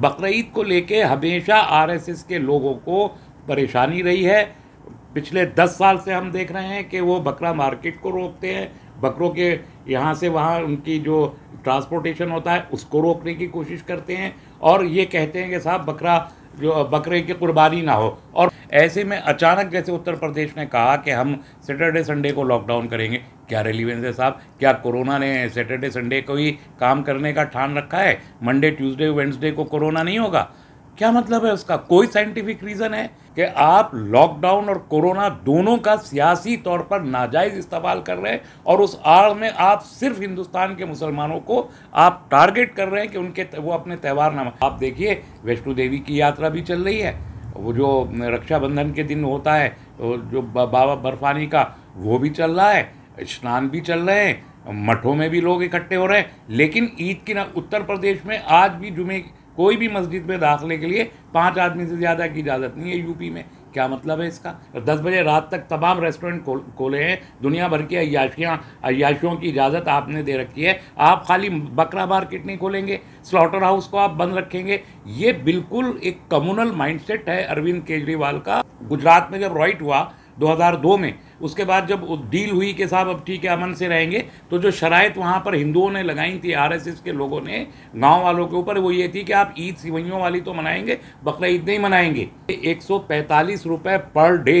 बकरीद को लेके हमेशा आरएसएस के लोगों को परेशानी रही है पिछले दस साल से हम देख रहे हैं कि वो बकरा मार्केट को रोकते हैं बकरों के यहाँ से वहाँ उनकी जो ट्रांसपोर्टेशन होता है उसको रोकने की कोशिश करते हैं और ये कहते हैं कि साहब बकरा जो बकरे की कुर्बानी ना हो और ऐसे में अचानक जैसे उत्तर प्रदेश ने कहा कि हम सैटरडे संडे को लॉकडाउन करेंगे क्या रेलिवेंस है साहब क्या कोरोना ने सैटरडे संडे को ही काम करने का ठान रखा है मंडे ट्यूसडे वेंसडे को कोरोना नहीं होगा क्या मतलब है उसका कोई साइंटिफिक रीज़न है कि आप लॉकडाउन और कोरोना दोनों का सियासी तौर पर नाजायज़ इस्तेमाल कर रहे हैं और उस आड़ में आप सिर्फ हिंदुस्तान के मुसलमानों को आप टारगेट कर रहे हैं कि उनके वो अपने त्यौहार ना आप देखिए वैष्णो देवी की यात्रा भी चल रही है वो जो रक्षाबंधन के दिन होता है जो बाबा बर्फानी का वो भी चल रहा है स्नान भी चल रहे हैं मठों में भी लोग इकट्ठे हो रहे हैं लेकिन ईद की ना उत्तर प्रदेश में आज भी जुमे कोई भी मस्जिद में दाखिले के लिए पाँच आदमी से ज़्यादा की इजाज़त नहीं है यूपी में क्या मतलब है इसका दस बजे रात तक तमाम रेस्टोरेंट खोले हैं दुनिया भर की अयाशियाँ अयाशियों की इजाज़त आपने दे रखी है आप खाली बकरा मार्केट नहीं खोलेंगे स्लॉटर हाउस को आप बंद रखेंगे ये बिल्कुल एक कम्युनल माइंडसेट है अरविंद केजरीवाल का गुजरात में जब रॉइट हुआ 2002 में उसके बाद जब डील हुई कि साहब अब ठीक है अमन से रहेंगे तो जो शराय वहाँ पर हिंदुओं ने लगाई थी आरएसएस के लोगों ने गांव वालों के ऊपर वो ये थी कि आप ईद सिवैयों वाली तो मनाएंगे बकरा ईद नहीं मनाएंगे एक सौ पर डे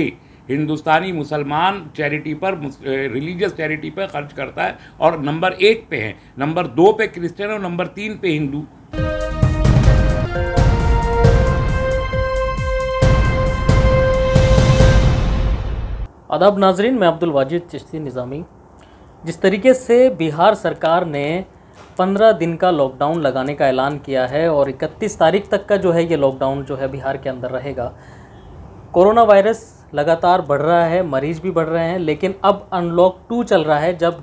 हिंदुस्तानी मुसलमान चैरिटी पर रिलीजियस चैरिटी पर खर्च करता है और नंबर एक पे है नंबर दो पे क्रिश्चियन और नंबर तीन पे हिंदू आदाब नाजरीन मैं अब्दुल वाजिद चिश्ती निज़ामी जिस तरीके से बिहार सरकार ने 15 दिन का लॉकडाउन लगाने का ऐलान किया है और 31 तारीख तक का जो है ये लॉकडाउन जो है बिहार के अंदर रहेगा कोरोना वायरस लगातार बढ़ रहा है मरीज़ भी बढ़ रहे हैं लेकिन अब अनलॉक टू चल रहा है जब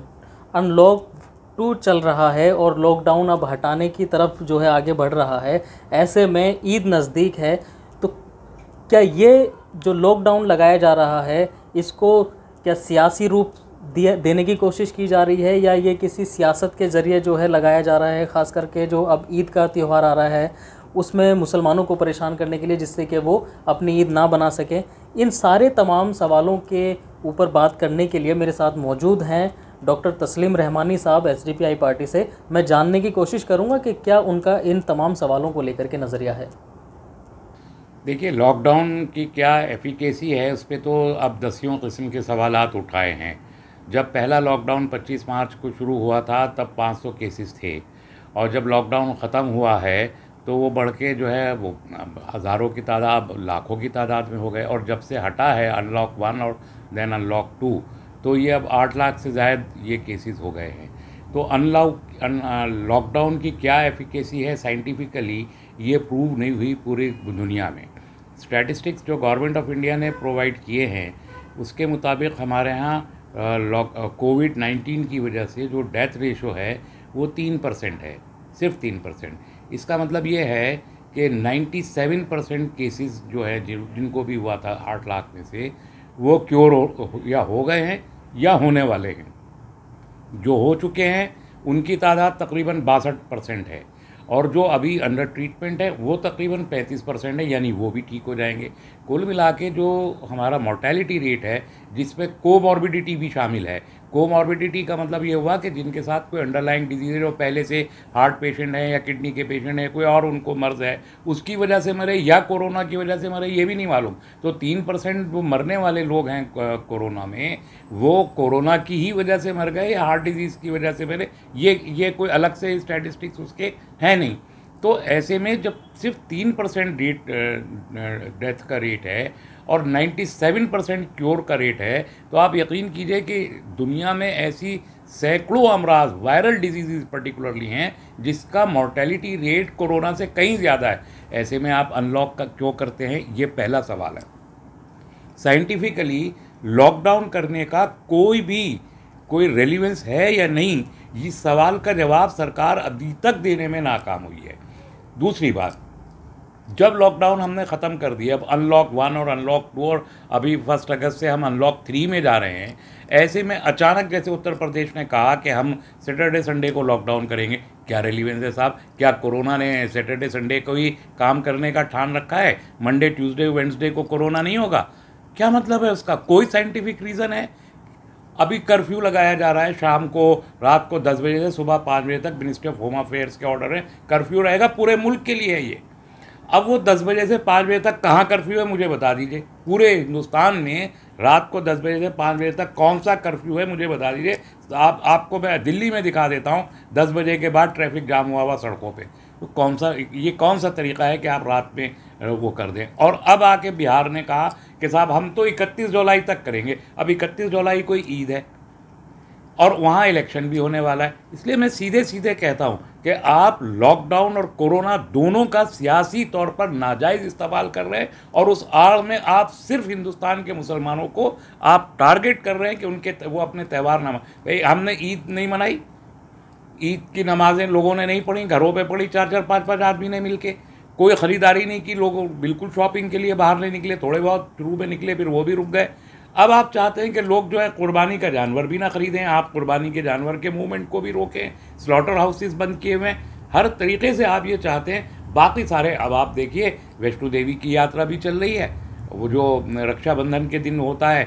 अनलॉक टू चल रहा है और लॉकडाउन अब हटाने की तरफ जो है आगे बढ़ रहा है ऐसे में ईद नज़दीक है तो क्या ये जो लॉकडाउन लगाया जा रहा है इसको क्या सियासी रूप दिया देने की कोशिश की जा रही है या ये किसी सियासत के ज़रिए जो है लगाया जा रहा है ख़ास करके जो अब ईद का त्यौहार आ रहा है उसमें मुसलमानों को परेशान करने के लिए जिससे कि वो अपनी ईद ना बना सकें इन सारे तमाम सवालों के ऊपर बात करने के लिए मेरे साथ मौजूद हैं डॉक्टर तस्लीम रहमानी साहब एस पार्टी से मैं जानने की कोशिश करूँगा कि क्या उनका इन तमाम सवालों को लेकर के नज़रिया है देखिए लॉकडाउन की क्या एफिकेसी है उस पर तो अब दसियों किस्म के सवाल उठाए हैं जब पहला लॉकडाउन 25 मार्च को शुरू हुआ था तब 500 केसेस थे और जब लॉकडाउन ख़त्म हुआ है तो वो बढ़ के जो है वो हज़ारों की तादाद लाखों की तादाद में हो गए और जब से हटा है अनलॉक वन और देन अनलॉक टू तो ये अब आठ लाख से ज़ायद ये केसेस हो गए हैं तो अनलॉक लॉकडाउन uh, की क्या एफिकेसी है साइंटिफिकली ये प्रूव नहीं हुई पूरी दुनिया में स्टैटिस्टिक्स जो गवर्नमेंट ऑफ इंडिया ने प्रोवाइड किए हैं उसके मुताबिक हमारे यहाँ कोविड नाइन्टीन की वजह से जो डेथ रेशो है वो तीन परसेंट है सिर्फ तीन परसेंट इसका मतलब ये है कि नाइन्टी सेवन परसेंट केसेस जो है जिनको भी हुआ था आठ लाख में से वो क्योर हो, या हो गए हैं या होने वाले हैं जो हो चुके हैं उनकी तादाद तकरीबन बासठ परसेंट है और जो अभी अंडर ट्रीटमेंट है वो तकरीबन 35 परसेंट है यानी वो भी ठीक हो जाएंगे कुल मिला के जो हमारा मोर्टेलिटी रेट है जिसमें कोमॉर्बिडिटी भी शामिल है कोमॉर्बिडिटी का मतलब ये हुआ कि जिनके साथ कोई अंडरलाइंग डिजीज है हो पहले से हार्ट पेशेंट है या किडनी के पेशेंट है कोई और उनको मर्ज है उसकी वजह से मरे या कोरोना की वजह से मरे ये भी नहीं मालूम तो तीन परसेंट जो मरने वाले लोग हैं कोरोना में वो कोरोना की ही वजह से मर गए या हार्ट डिजीज़ की वजह से मरे ये ये कोई अलग से स्टैटिस्टिक्स उसके हैं नहीं तो ऐसे में जब सिर्फ तीन परसेंट रेट डेथ का रेट है और 97 परसेंट क्योर का रेट है तो आप यकीन कीजिए कि दुनिया में ऐसी सैकड़ों अमराज वायरल डिजीज़ पर्टिकुलरली हैं जिसका मोर्टेलिटी रेट कोरोना से कहीं ज़्यादा है ऐसे में आप अनलॉक का क्यों करते हैं ये पहला सवाल है साइंटिफिकली लॉकडाउन करने का कोई भी कोई रेलिवेंस है या नहीं इस सवाल का जवाब सरकार अभी तक देने में नाकाम हुई है दूसरी बात जब लॉकडाउन हमने ख़त्म कर दिया अब अनलॉक वन और अनलॉक टू और अभी फर्स्ट अगस्त से हम अनलॉक थ्री में जा रहे हैं ऐसे में अचानक जैसे उत्तर प्रदेश ने कहा कि हम सैटरडे संडे को लॉकडाउन करेंगे क्या रेलिवेंस है साहब क्या कोरोना ने सैटरडे संडे को ही काम करने का ठान रखा है मंडे ट्यूसडे वेंसडे को कोरोना नहीं होगा क्या मतलब है उसका कोई साइंटिफिक रीज़न है अभी कर्फ्यू लगाया जा रहा है शाम को रात को दस बजे से सुबह पाँच बजे तक मिनिस्ट्री ऑफ होम अफेयर्स के ऑर्डर है कर्फ्यू रहेगा पूरे मुल्क के लिए है ये अब वो दस बजे से पाँच बजे तक कहाँ कर्फ्यू है मुझे बता दीजिए पूरे हिंदुस्तान में रात को दस बजे से पाँच बजे तक कौन सा कर्फ्यू है मुझे बता दीजिए आप आपको मैं दिल्ली में दिखा देता हूँ दस बजे के बाद ट्रैफिक जाम हुआ हुआ सड़कों पे तो कौन सा ये कौन सा तरीका है कि आप रात में वो कर दें और अब आके बिहार ने कहा कि साहब हम तो इकतीस जुलाई तक करेंगे अब इकतीस जुलाई कोई ईद है और वहाँ इलेक्शन भी होने वाला है इसलिए मैं सीधे सीधे कहता हूँ कि आप लॉकडाउन और कोरोना दोनों का सियासी तौर पर नाजायज़ इस्तेमाल कर रहे हैं और उस आड़ में आप सिर्फ हिंदुस्तान के मुसलमानों को आप टारगेट कर रहे हैं कि उनके वो अपने त्यौहार ना भाई हमने ईद नहीं मनाई ईद की नमाज़ें लोगों ने नहीं पढ़ी घरों पर पढ़ी चार चार पाँच पाँच आदमी ने मिल कोई ख़रीदारी नहीं की लोग बिल्कुल शॉपिंग के लिए बाहर नहीं निकले थोड़े बहुत शुरू में निकले फिर वो भी रुक गए अब आप चाहते हैं कि लोग जो है कुर्बानी का जानवर भी ना खरीदें आप कुर्बानी के जानवर के मूवमेंट को भी रोकें स्लॉटर हाउसेस बंद किए हुए हैं हर तरीके से आप ये चाहते हैं बाकी सारे अब आप देखिए वैष्णो देवी की यात्रा भी चल रही है वो जो रक्षाबंधन के दिन होता है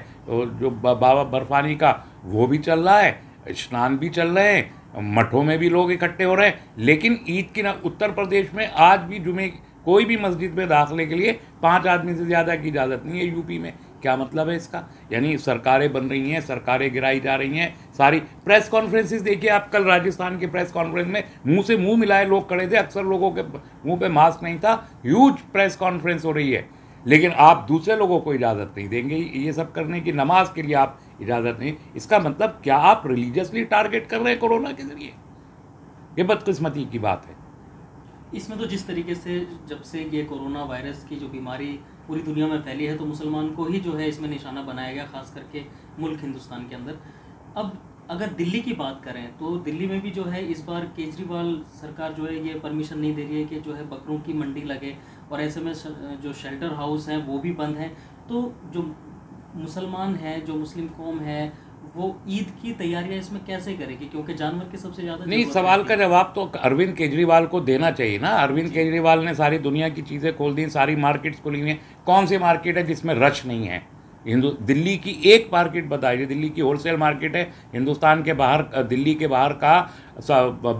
जो बाबा बर्फानी का वो भी चल रहा है स्नान भी चल रहे हैं मठों में भी लोग इकट्ठे हो रहे हैं लेकिन ईद की ना उत्तर प्रदेश में आज भी जुमे कोई भी मस्जिद में दाखिले के लिए पाँच आदमी से ज़्यादा की इजाज़त नहीं है यूपी में क्या मतलब है इसका यानी सरकारें बन रही हैं सरकारें गिराई जा रही हैं सारी प्रेस कॉन्फ्रेंसिस देखिए आप कल राजस्थान की प्रेस कॉन्फ्रेंस में मुंह से मुंह मिलाए लोग खड़े थे अक्सर लोगों के मुंह पे मास्क नहीं था ह्यूज प्रेस कॉन्फ्रेंस हो रही है लेकिन आप दूसरे लोगों को इजाज़त नहीं देंगे ये सब करने की नमाज के लिए आप इजाज़त नहीं इसका मतलब क्या आप रिलीजियसली टारगेट कर रहे हैं कोरोना के ज़रिए ये बदकिस्मती की बात है इसमें तो जिस तरीके से जब से ये कोरोना वायरस की जो बीमारी पूरी दुनिया में फैली है तो मुसलमान को ही जो है इसमें निशाना बनाया गया खास करके मुल्क हिंदुस्तान के अंदर अब अगर दिल्ली की बात करें तो दिल्ली में भी जो है इस बार केजरीवाल सरकार जो है ये परमिशन नहीं दे रही है कि जो है बकरों की मंडी लगे और ऐसे में जो शेल्टर हाउस हैं वो भी बंद हैं तो जो मुसलमान हैं जो मुस्लिम कौम है वो ईद की तैयारियां इसमें कैसे करेगी क्योंकि जानवर के सबसे ज्यादा नहीं सवाल का जवाब तो अरविंद केजरीवाल को देना चाहिए ना अरविंद केजरीवाल ने सारी दुनिया की चीज़ें खोल दी सारी मार्केट्स खोली हैं कौन सी मार्केट है जिसमें रश नहीं है हिंदू दिल्ली की एक मार्केट बताइए दिल्ली की होलसेल मार्केट है हिंदुस्तान के बाहर दिल्ली के बाहर का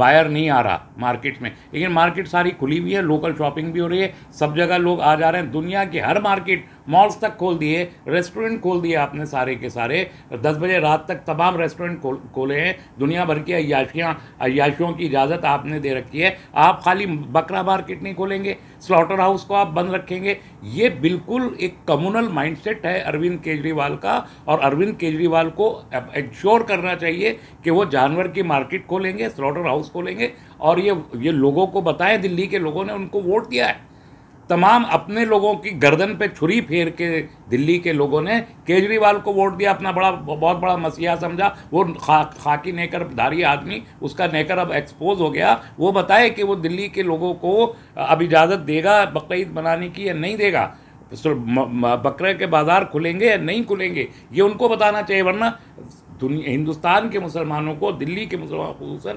बायर नहीं आ रहा मार्केट में लेकिन मार्केट सारी खुली हुई है लोकल शॉपिंग भी हो रही है सब जगह लोग आ जा रहे हैं दुनिया की हर मार्केट मॉल्स तक खोल दिए रेस्टोरेंट खोल दिए आपने सारे के सारे दस बजे रात तक तमाम रेस्टोरेंट खोले हैं दुनिया भर की अयाशियाँ अयाशियों की इजाज़त आपने दे रखी है आप खाली बकरा मार्केट नहीं खोलेंगे स्लॉटर हाउस को आप बंद रखेंगे ये बिल्कुल एक कम्युनल माइंडसेट है अरविंद केजरीवाल का और अरविंद केजरीवाल को इंश्योर करना चाहिए कि वो जानवर की मार्केट खोलेंगे स्लॉटर हाउस खोलेंगे और ये ये लोगों को बताएं दिल्ली के लोगों ने उनको वोट दिया है तमाम अपने लोगों की गर्दन पे छुरी फेर के दिल्ली के लोगों ने केजरीवाल को वोट दिया अपना बड़ा बहुत बड़ा मसीहा समझा वो खा खाकी नेकर धारी आदमी उसका नेकर अब एक्सपोज हो गया वो बताए कि वो दिल्ली के लोगों को अब इजाज़त देगा बकरीद बनाने की या नहीं देगा बकरे के बाज़ार खुलेंगे या नहीं खुलेंगे ये उनको बताना चाहिए वरना दुनिया हिंदुस्तान के मुसलमानों को दिल्ली के मुसलमान खूस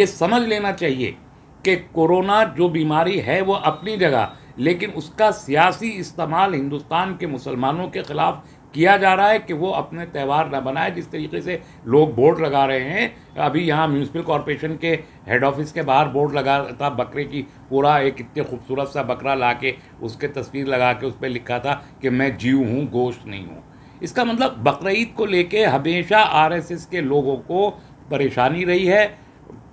ये समझ लेना चाहिए कि कोरोना जो बीमारी है वो अपनी जगह लेकिन उसका सियासी इस्तेमाल हिंदुस्तान के मुसलमानों के ख़िलाफ़ किया जा रहा है कि वो अपने त्यौहार न बनाए जिस तरीके से लोग बोर्ड लगा रहे हैं अभी यहाँ म्यूनसिपल कॉरपोरेशन के हेड ऑफिस के बाहर बोर्ड लगा था बकरे की पूरा एक इतने खूबसूरत सा बकरा ला के उसके तस्वीर लगा के उस पर लिखा था कि मैं जीव हूँ गोश्त नहीं हूँ इसका मतलब बकरीद को लेके हमेशा आरएसएस के लोगों को परेशानी रही है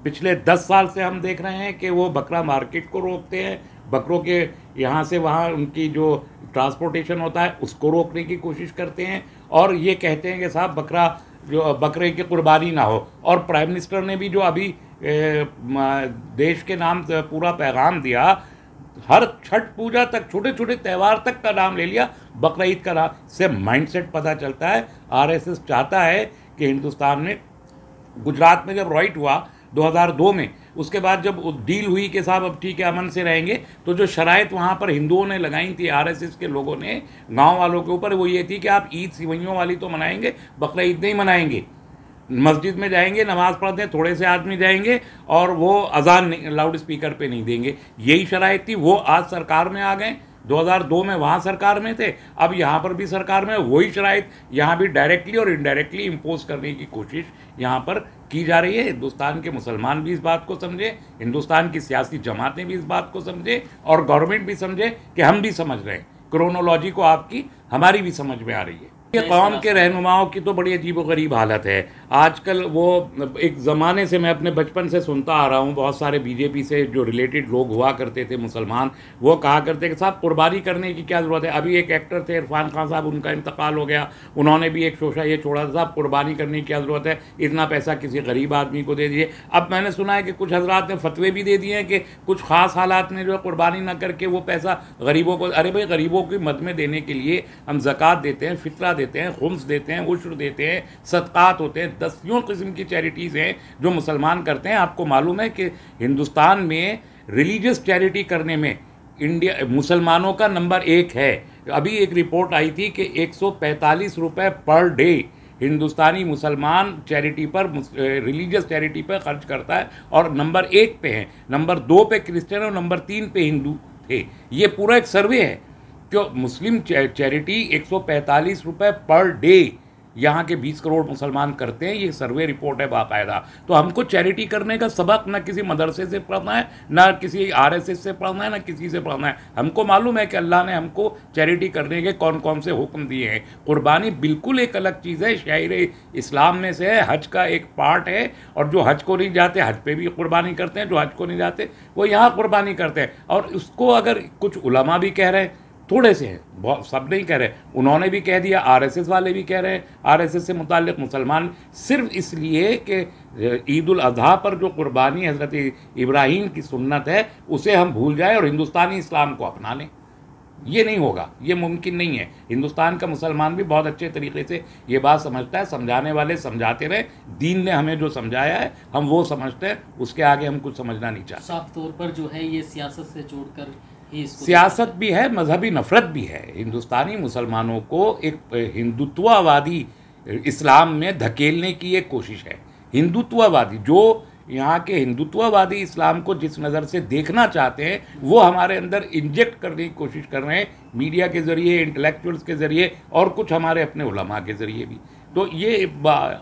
पिछले दस साल से हम देख रहे हैं कि वो बकरा मार्केट को रोकते हैं बकरों के यहाँ से वहाँ उनकी जो ट्रांसपोर्टेशन होता है उसको रोकने की कोशिश करते हैं और ये कहते हैं कि साहब बकरा जो बकरे की कुर्बानी ना हो और प्राइम मिनिस्टर ने भी जो अभी देश के नाम पूरा पैगाम दिया हर छठ पूजा तक छोटे छोटे त्यौहार तक का नाम ले लिया बकर का नाम से माइंडसेट पता चलता है आरएसएस चाहता है कि हिंदुस्तान में गुजरात में जब रॉइट हुआ 2002 में उसके बाद जब डील हुई कि साहब अब ठीक है अमन से रहेंगे तो जो शराय वहाँ पर हिंदुओं ने लगाई थी आरएसएस के लोगों ने गाँव वालों के ऊपर वो ये थी कि आप ईद सिवैयों वाली तो मनाएंगे बकरा ईद नहीं मनाएंगे मस्जिद में जाएंगे नमाज़ पढ़ते थोड़े से आदमी जाएंगे और वो अजान लाउड स्पीकर पर नहीं देंगे यही शराय थी वो आज सरकार में आ गए 2002 में वहाँ सरकार में थे अब यहाँ पर भी सरकार में वही शराय यहाँ भी डायरेक्टली और इनडायरेक्टली इम्पोज करने की कोशिश यहाँ पर की जा रही है हिंदुस्तान के मुसलमान भी इस बात को समझे हिंदुस्तान की सियासी जमातें भी इस बात को समझे और गवर्नमेंट भी समझे कि हम भी समझ रहे हैं क्रोनोलॉजी को आपकी हमारी भी समझ में आ रही है कौम के रहनुमाओं की तो बड़ी अजीब गरीब हालत है आजकल वो एक ज़माने से मैं अपने बचपन से सुनता आ रहा हूँ बहुत सारे बीजेपी से जो रिलेटेड लोग हुआ करते थे मुसलमान वो कहा करते कि साहब कुर्बानी करने की क्या ज़रूरत है अभी एक एक्टर थे इरफान खान साहब उनका इंतकाल हो गया उन्होंने भी एक शोशा ये छोड़ा साहब कुर्बानी करने की क्या ज़रूरत है इतना पैसा किसी गरीब आदमी को दे दिए अब मैंने सुना है कि कुछ हजरात ने फतवे भी दे दिए हैं कि कुछ ख़ास हालात में जो है कुर्बानी ना करके वो पैसा गरीबों को अरे भाई गरीबों की मद में देने के लिए हम ज़क़ात देते हैं फितरा देते हैं खुम्स देते हैं उश्र देते हैं सदक़ात होते हैं दसियों किस्म की चैरिटीज़ हैं जो मुसलमान करते हैं आपको मालूम है कि हिंदुस्तान में रिलीजियस चैरिटी करने में इंडिया मुसलमानों का नंबर एक है अभी एक रिपोर्ट आई थी कि एक सौ पर डे हिंदुस्तानी मुसलमान चैरिटी पर रिलीजियस चैरिटी पर खर्च करता है और नंबर एक पे हैं नंबर दो पे क्रिश्चियन और नंबर तीन पे हिंदू थे ये पूरा एक सर्वे है क्यों मुस्लिम चैरिटी एक सौ पर डे यहाँ के 20 करोड़ मुसलमान करते हैं ये सर्वे रिपोर्ट है बाकायदा तो हमको चैरिटी करने का सबक ना किसी मदरसे से पढ़ना है ना किसी आरएसएस से पढ़ना है ना किसी से पढ़ना है हमको मालूम है कि अल्लाह ने हमको चैरिटी करने के कौन कौन से हुक्म दिए हैं कुर्बानी बिल्कुल एक अलग चीज़ है शायर इस्लाम में से है हज का एक पार्ट है और जो हज को नहीं जाते हज पर भी कुर्बानी करते हैं जो हज को नहीं जाते वो यहाँ कुर्बानी करते हैं और उसको अगर कुछ उलमा भी कह रहे हैं थोड़े से हैं बहुत सब नहीं कह रहे उन्होंने भी कह दिया आरएसएस वाले भी कह रहे हैं आरएसएस से मुतल मुसलमान सिर्फ इसलिए कि ईद अजहा पर जो कुर्बानी हज़रत इब्राहिम की सुन्नत है उसे हम भूल जाएं और हिंदुस्तानी इस्लाम को अपना लें ये नहीं होगा ये मुमकिन नहीं है हिंदुस्तान का मुसलमान भी बहुत अच्छे तरीके से ये बात समझता है समझाने वाले समझाते रहे दीन ने हमें जो समझाया है हम वो समझते हैं उसके आगे हम कुछ समझना नहीं चाहते साफ तौर पर जो है ये सियासत से जोड़कर सियासत भी है मजहबी नफरत भी है हिंदुस्तानी मुसलमानों को एक हिंदुत्ववादी इस्लाम में धकेलने की एक कोशिश है हिंदुत्ववादी जो यहाँ के हिंदुत्ववादी इस्लाम को जिस नज़र से देखना चाहते हैं वो हमारे अंदर इंजेक्ट करने की कोशिश कर रहे हैं मीडिया के ज़रिए इंटेलेक्चुअल्स के ज़रिए और कुछ हमारे अपने उलमा के ज़रिए भी तो ये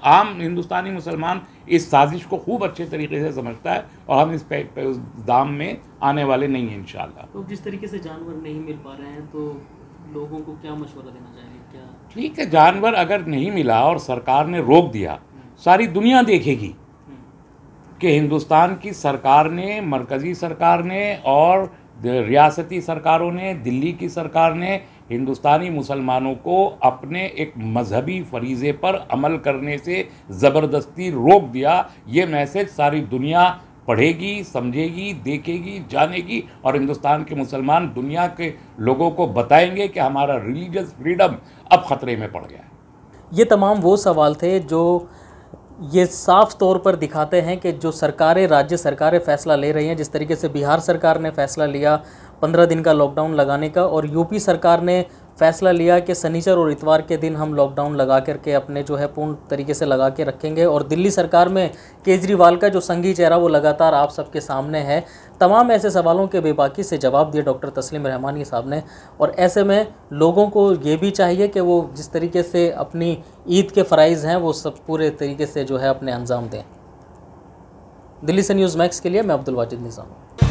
आम हिंदुस्तानी मुसलमान इस साजिश को खूब अच्छे तरीके से समझता है और हम इस पे, उस दाम में आने वाले नहीं हैं इन तो जिस तरीके से जानवर नहीं मिल पा रहे हैं तो लोगों को क्या मशवरा देना चाहिए क्या ठीक है जानवर अगर नहीं मिला और सरकार ने रोक दिया हम्म। सारी दुनिया देखेगी हम्म। कि हिंदुस्तान की सरकार ने मरकज़ी सरकार ने और रियासती सरकारों ने दिल्ली की सरकार ने हिंदुस्तानी मुसलमानों को अपने एक मजहबी फरीज़े पर अमल करने से ज़बरदस्ती रोक दिया ये मैसेज सारी दुनिया पढ़ेगी समझेगी देखेगी जानेगी और हिंदुस्तान के मुसलमान दुनिया के लोगों को बताएंगे कि हमारा रिलीजस फ्रीडम अब ख़तरे में पड़ गया है ये तमाम वो सवाल थे जो ये साफ तौर पर दिखाते हैं कि जो सरकारें राज्य सरकारें फ़ैसला ले रही हैं जिस तरीके से बिहार सरकार ने फ़ैसला लिया पंद्रह दिन का लॉकडाउन लगाने का और यूपी सरकार ने फैसला लिया कि शनिचर और इतवार के दिन हम लॉकडाउन लगा करके अपने जो है पूर्ण तरीके से लगा के रखेंगे और दिल्ली सरकार में केजरीवाल का जो संगी चेहरा वो लगातार आप सबके सामने है तमाम ऐसे सवालों के बेबाकी से जवाब दिए डॉक्टर तस्लीम रहमानी साहब ने और ऐसे में लोगों को ये भी चाहिए कि वो जिस तरीके से अपनी ईद के फ़राइज़ हैं वो सब पूरे तरीके से जो है अपने अंजाम दें दिल्ली से न्यूज़ मैक्स के लिए मैं अब्दुल वाजिद निज़ाम